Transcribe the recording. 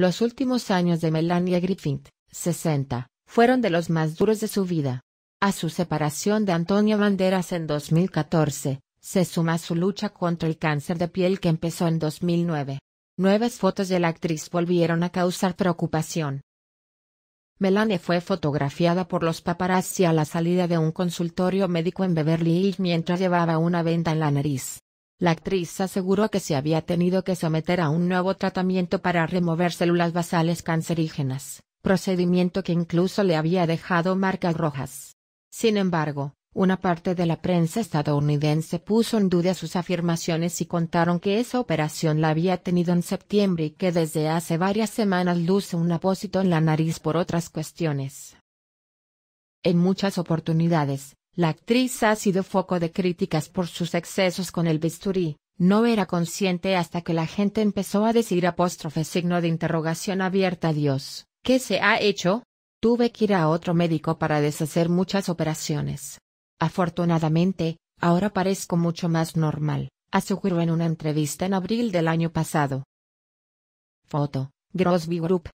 Los últimos años de Melania Griffith, 60, fueron de los más duros de su vida. A su separación de Antonio Banderas en 2014, se suma su lucha contra el cáncer de piel que empezó en 2009. Nuevas fotos de la actriz volvieron a causar preocupación. Melania fue fotografiada por los paparazzi a la salida de un consultorio médico en Beverly Hills mientras llevaba una venda en la nariz. La actriz aseguró que se había tenido que someter a un nuevo tratamiento para remover células basales cancerígenas, procedimiento que incluso le había dejado marcas rojas. Sin embargo, una parte de la prensa estadounidense puso en duda sus afirmaciones y contaron que esa operación la había tenido en septiembre y que desde hace varias semanas luce un apósito en la nariz por otras cuestiones. En muchas oportunidades, la actriz ha sido foco de críticas por sus excesos con el bisturí, no era consciente hasta que la gente empezó a decir apóstrofe signo de interrogación abierta a Dios, ¿qué se ha hecho? Tuve que ir a otro médico para deshacer muchas operaciones. Afortunadamente, ahora parezco mucho más normal, aseguró en una entrevista en abril del año pasado. Foto, Group.